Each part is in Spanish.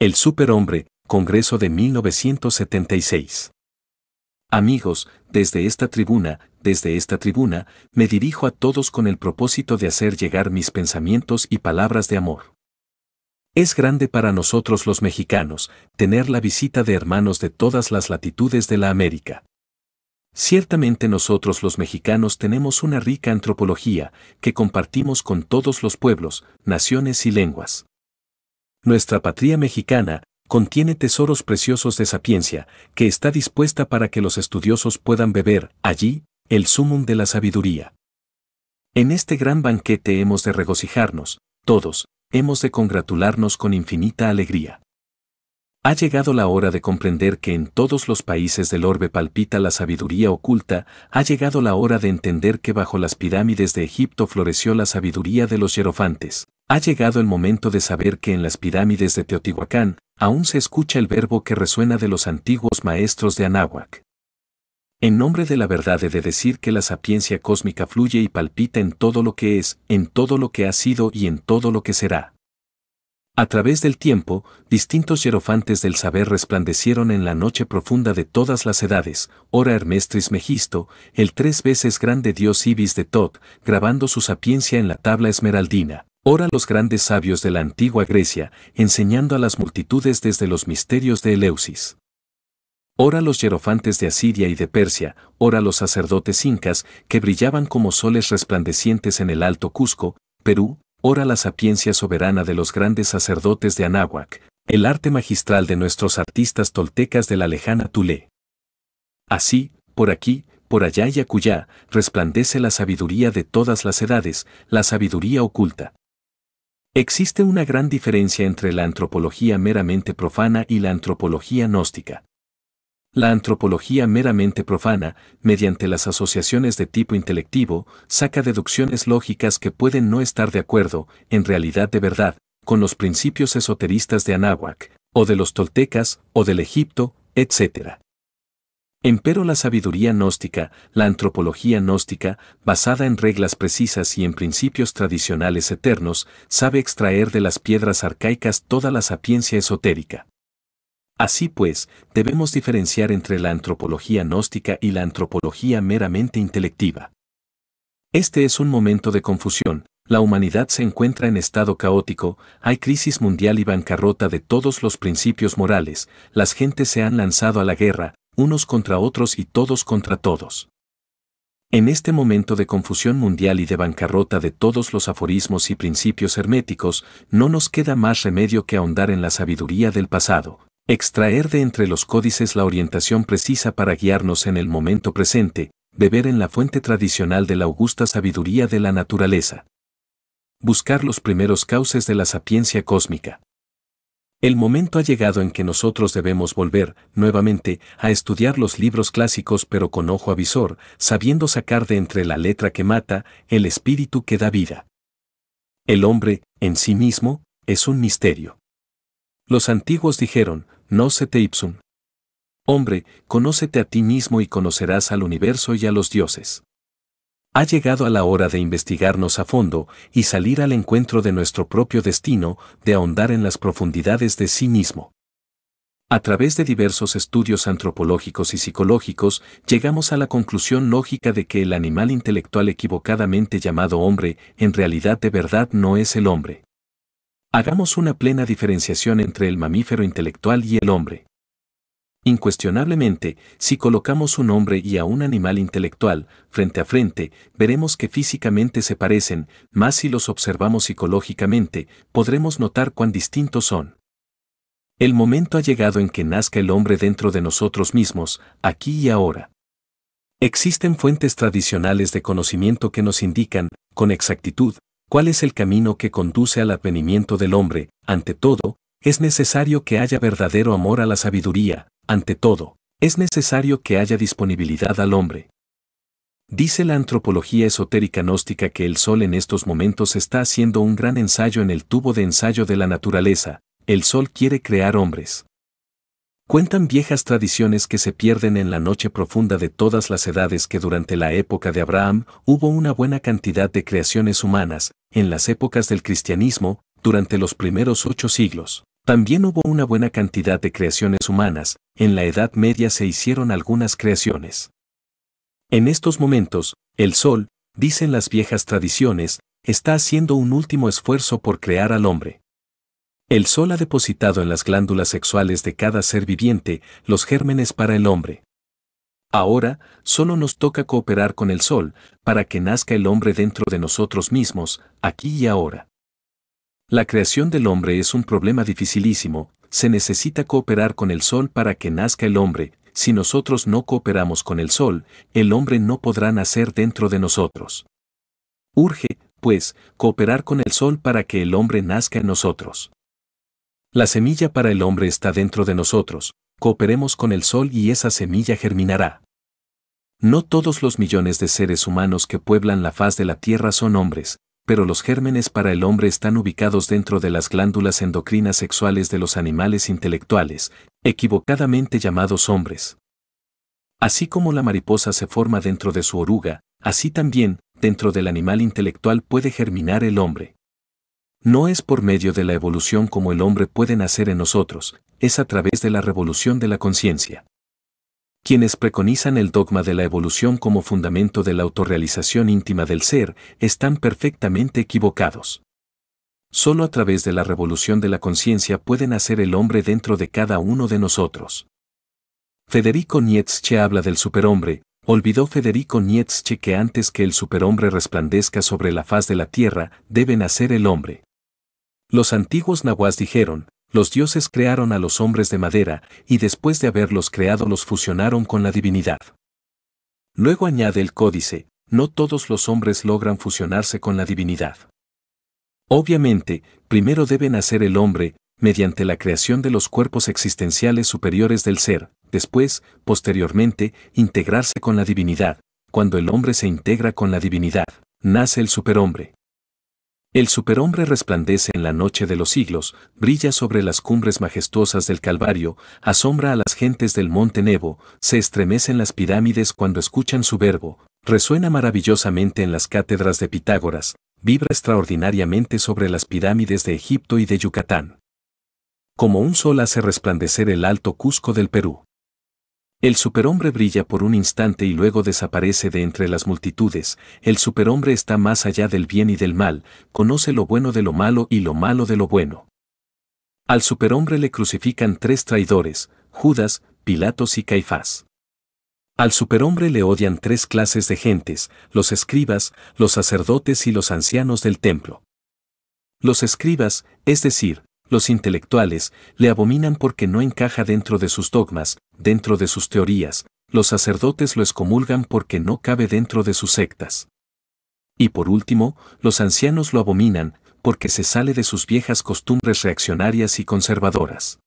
El Superhombre, Congreso de 1976. Amigos, desde esta tribuna, desde esta tribuna, me dirijo a todos con el propósito de hacer llegar mis pensamientos y palabras de amor. Es grande para nosotros los mexicanos tener la visita de hermanos de todas las latitudes de la América. Ciertamente nosotros los mexicanos tenemos una rica antropología que compartimos con todos los pueblos, naciones y lenguas nuestra patria mexicana, contiene tesoros preciosos de sapiencia, que está dispuesta para que los estudiosos puedan beber, allí, el sumum de la sabiduría. En este gran banquete hemos de regocijarnos, todos, hemos de congratularnos con infinita alegría. Ha llegado la hora de comprender que en todos los países del orbe palpita la sabiduría oculta, ha llegado la hora de entender que bajo las pirámides de Egipto floreció la sabiduría de los hierofantes. Ha llegado el momento de saber que en las pirámides de Teotihuacán aún se escucha el verbo que resuena de los antiguos maestros de Anáhuac. En nombre de la verdad he de decir que la sapiencia cósmica fluye y palpita en todo lo que es, en todo lo que ha sido y en todo lo que será. A través del tiempo, distintos hierofantes del saber resplandecieron en la noche profunda de todas las edades, ora Hermestris Megisto, el tres veces grande dios Ibis de Tot, grabando su sapiencia en la tabla esmeraldina. Ora los grandes sabios de la antigua Grecia, enseñando a las multitudes desde los misterios de Eleusis. Ora los hierofantes de Asiria y de Persia, ora los sacerdotes incas, que brillaban como soles resplandecientes en el Alto Cusco, Perú, ora la sapiencia soberana de los grandes sacerdotes de Anáhuac, el arte magistral de nuestros artistas toltecas de la lejana Tulé. Así, por aquí, por allá y acullá, resplandece la sabiduría de todas las edades, la sabiduría oculta, Existe una gran diferencia entre la antropología meramente profana y la antropología gnóstica. La antropología meramente profana, mediante las asociaciones de tipo intelectivo, saca deducciones lógicas que pueden no estar de acuerdo, en realidad de verdad, con los principios esoteristas de Anáhuac, o de los toltecas, o del Egipto, etc. Empero la sabiduría gnóstica, la antropología gnóstica, basada en reglas precisas y en principios tradicionales eternos, sabe extraer de las piedras arcaicas toda la sapiencia esotérica. Así pues, debemos diferenciar entre la antropología gnóstica y la antropología meramente intelectiva. Este es un momento de confusión, la humanidad se encuentra en estado caótico, hay crisis mundial y bancarrota de todos los principios morales, las gentes se han lanzado a la guerra, unos contra otros y todos contra todos. En este momento de confusión mundial y de bancarrota de todos los aforismos y principios herméticos, no nos queda más remedio que ahondar en la sabiduría del pasado, extraer de entre los códices la orientación precisa para guiarnos en el momento presente, beber en la fuente tradicional de la augusta sabiduría de la naturaleza. Buscar los primeros cauces de la sapiencia cósmica. El momento ha llegado en que nosotros debemos volver, nuevamente, a estudiar los libros clásicos pero con ojo avisor, sabiendo sacar de entre la letra que mata, el espíritu que da vida. El hombre, en sí mismo, es un misterio. Los antiguos dijeron, no se te ipsum. Hombre, conócete a ti mismo y conocerás al universo y a los dioses ha llegado a la hora de investigarnos a fondo y salir al encuentro de nuestro propio destino, de ahondar en las profundidades de sí mismo. A través de diversos estudios antropológicos y psicológicos, llegamos a la conclusión lógica de que el animal intelectual equivocadamente llamado hombre, en realidad de verdad no es el hombre. Hagamos una plena diferenciación entre el mamífero intelectual y el hombre. Incuestionablemente, si colocamos un hombre y a un animal intelectual frente a frente, veremos que físicamente se parecen, más si los observamos psicológicamente, podremos notar cuán distintos son. El momento ha llegado en que nazca el hombre dentro de nosotros mismos, aquí y ahora. Existen fuentes tradicionales de conocimiento que nos indican, con exactitud, cuál es el camino que conduce al advenimiento del hombre, ante todo, es necesario que haya verdadero amor a la sabiduría, ante todo, es necesario que haya disponibilidad al hombre. Dice la antropología esotérica gnóstica que el Sol en estos momentos está haciendo un gran ensayo en el tubo de ensayo de la naturaleza, el Sol quiere crear hombres. Cuentan viejas tradiciones que se pierden en la noche profunda de todas las edades que durante la época de Abraham hubo una buena cantidad de creaciones humanas, en las épocas del cristianismo, durante los primeros ocho siglos. También hubo una buena cantidad de creaciones humanas, en la Edad Media se hicieron algunas creaciones. En estos momentos, el Sol, dicen las viejas tradiciones, está haciendo un último esfuerzo por crear al hombre. El Sol ha depositado en las glándulas sexuales de cada ser viviente los gérmenes para el hombre. Ahora, solo nos toca cooperar con el Sol para que nazca el hombre dentro de nosotros mismos, aquí y ahora. La creación del hombre es un problema dificilísimo, se necesita cooperar con el sol para que nazca el hombre, si nosotros no cooperamos con el sol, el hombre no podrá nacer dentro de nosotros. Urge, pues, cooperar con el sol para que el hombre nazca en nosotros. La semilla para el hombre está dentro de nosotros, cooperemos con el sol y esa semilla germinará. No todos los millones de seres humanos que pueblan la faz de la Tierra son hombres, pero los gérmenes para el hombre están ubicados dentro de las glándulas endocrinas sexuales de los animales intelectuales, equivocadamente llamados hombres. Así como la mariposa se forma dentro de su oruga, así también, dentro del animal intelectual puede germinar el hombre. No es por medio de la evolución como el hombre puede nacer en nosotros, es a través de la revolución de la conciencia. Quienes preconizan el dogma de la evolución como fundamento de la autorrealización íntima del ser están perfectamente equivocados. Solo a través de la revolución de la conciencia pueden hacer el hombre dentro de cada uno de nosotros. Federico Nietzsche habla del superhombre, olvidó Federico Nietzsche que antes que el superhombre resplandezca sobre la faz de la tierra, debe nacer el hombre. Los antiguos nahuas dijeron, los dioses crearon a los hombres de madera, y después de haberlos creado los fusionaron con la divinidad. Luego añade el códice, no todos los hombres logran fusionarse con la divinidad. Obviamente, primero debe nacer el hombre, mediante la creación de los cuerpos existenciales superiores del ser, después, posteriormente, integrarse con la divinidad. Cuando el hombre se integra con la divinidad, nace el superhombre. El superhombre resplandece en la noche de los siglos, brilla sobre las cumbres majestuosas del Calvario, asombra a las gentes del monte Nebo, se estremecen las pirámides cuando escuchan su verbo, resuena maravillosamente en las cátedras de Pitágoras, vibra extraordinariamente sobre las pirámides de Egipto y de Yucatán. Como un sol hace resplandecer el alto Cusco del Perú. El superhombre brilla por un instante y luego desaparece de entre las multitudes, el superhombre está más allá del bien y del mal, conoce lo bueno de lo malo y lo malo de lo bueno. Al superhombre le crucifican tres traidores, Judas, Pilatos y Caifás. Al superhombre le odian tres clases de gentes, los escribas, los sacerdotes y los ancianos del templo. Los escribas, es decir, los intelectuales le abominan porque no encaja dentro de sus dogmas, dentro de sus teorías, los sacerdotes lo excomulgan porque no cabe dentro de sus sectas. Y por último, los ancianos lo abominan porque se sale de sus viejas costumbres reaccionarias y conservadoras.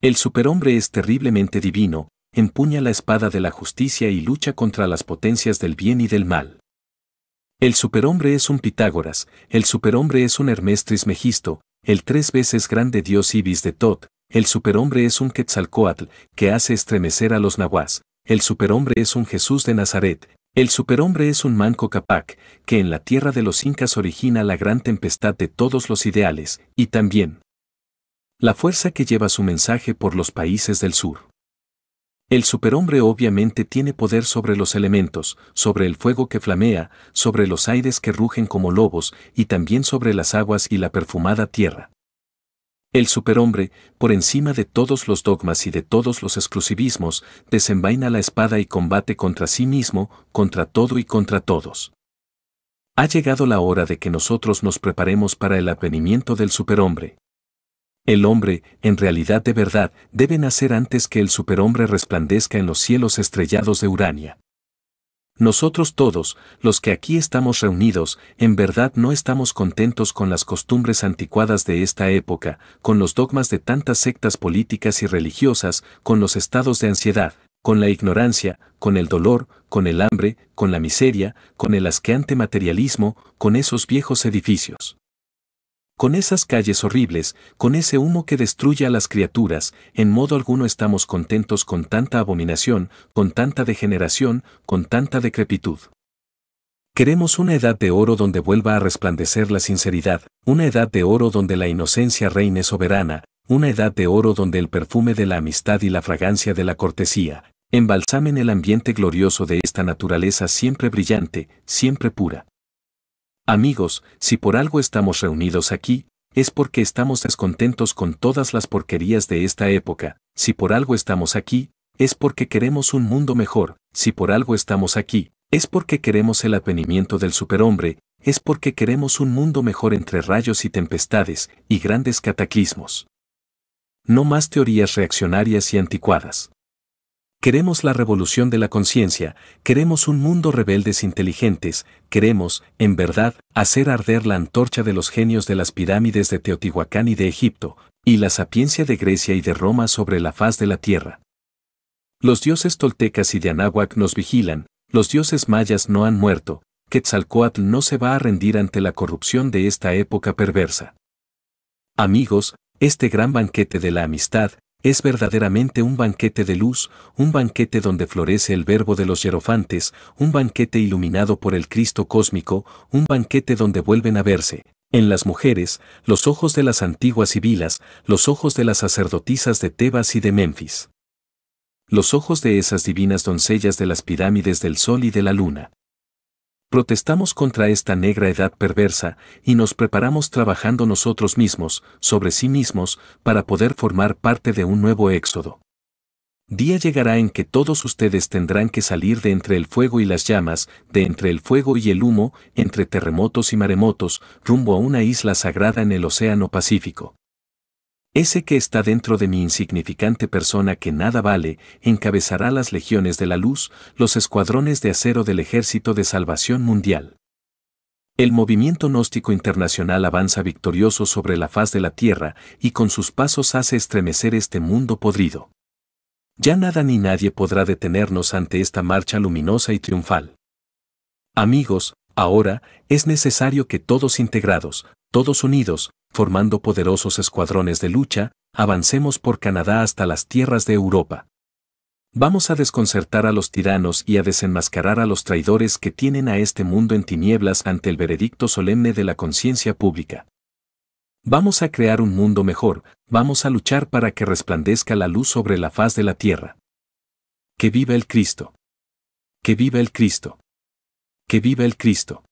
El superhombre es terriblemente divino, empuña la espada de la justicia y lucha contra las potencias del bien y del mal. El superhombre es un Pitágoras, el superhombre es un Hermestris Megisto, el tres veces grande dios Ibis de Tot, el superhombre es un Quetzalcoatl, que hace estremecer a los nahuas. El superhombre es un Jesús de Nazaret. El superhombre es un manco capac, que en la tierra de los incas origina la gran tempestad de todos los ideales, y también la fuerza que lleva su mensaje por los países del sur. El superhombre obviamente tiene poder sobre los elementos, sobre el fuego que flamea, sobre los aires que rugen como lobos y también sobre las aguas y la perfumada tierra. El superhombre, por encima de todos los dogmas y de todos los exclusivismos, desenvaina la espada y combate contra sí mismo, contra todo y contra todos. Ha llegado la hora de que nosotros nos preparemos para el advenimiento del superhombre. El hombre, en realidad de verdad, debe nacer antes que el superhombre resplandezca en los cielos estrellados de Urania. Nosotros todos, los que aquí estamos reunidos, en verdad no estamos contentos con las costumbres anticuadas de esta época, con los dogmas de tantas sectas políticas y religiosas, con los estados de ansiedad, con la ignorancia, con el dolor, con el hambre, con la miseria, con el asqueante materialismo, con esos viejos edificios con esas calles horribles, con ese humo que destruye a las criaturas, en modo alguno estamos contentos con tanta abominación, con tanta degeneración, con tanta decrepitud. Queremos una edad de oro donde vuelva a resplandecer la sinceridad, una edad de oro donde la inocencia reine soberana, una edad de oro donde el perfume de la amistad y la fragancia de la cortesía, embalsamen el ambiente glorioso de esta naturaleza siempre brillante, siempre pura. Amigos, si por algo estamos reunidos aquí, es porque estamos descontentos con todas las porquerías de esta época, si por algo estamos aquí, es porque queremos un mundo mejor, si por algo estamos aquí, es porque queremos el apenimiento del superhombre, es porque queremos un mundo mejor entre rayos y tempestades y grandes cataclismos. No más teorías reaccionarias y anticuadas. Queremos la revolución de la conciencia, queremos un mundo rebeldes inteligentes, queremos, en verdad, hacer arder la antorcha de los genios de las pirámides de Teotihuacán y de Egipto, y la sapiencia de Grecia y de Roma sobre la faz de la tierra. Los dioses toltecas y de Anáhuac nos vigilan, los dioses mayas no han muerto, Quetzalcoatl no se va a rendir ante la corrupción de esta época perversa. Amigos, este gran banquete de la amistad, es verdaderamente un banquete de luz, un banquete donde florece el verbo de los hierofantes, un banquete iluminado por el Cristo cósmico, un banquete donde vuelven a verse, en las mujeres, los ojos de las antiguas sibilas, los ojos de las sacerdotisas de Tebas y de Memphis. Los ojos de esas divinas doncellas de las pirámides del sol y de la luna. Protestamos contra esta negra edad perversa y nos preparamos trabajando nosotros mismos, sobre sí mismos, para poder formar parte de un nuevo éxodo. Día llegará en que todos ustedes tendrán que salir de entre el fuego y las llamas, de entre el fuego y el humo, entre terremotos y maremotos, rumbo a una isla sagrada en el Océano Pacífico. Ese que está dentro de mi insignificante persona que nada vale, encabezará las legiones de la luz, los escuadrones de acero del Ejército de Salvación Mundial. El movimiento gnóstico internacional avanza victorioso sobre la faz de la Tierra y con sus pasos hace estremecer este mundo podrido. Ya nada ni nadie podrá detenernos ante esta marcha luminosa y triunfal. Amigos, ahora es necesario que todos integrados, todos unidos, formando poderosos escuadrones de lucha, avancemos por Canadá hasta las tierras de Europa. Vamos a desconcertar a los tiranos y a desenmascarar a los traidores que tienen a este mundo en tinieblas ante el veredicto solemne de la conciencia pública. Vamos a crear un mundo mejor, vamos a luchar para que resplandezca la luz sobre la faz de la tierra. Que viva el Cristo. Que viva el Cristo. Que viva el Cristo.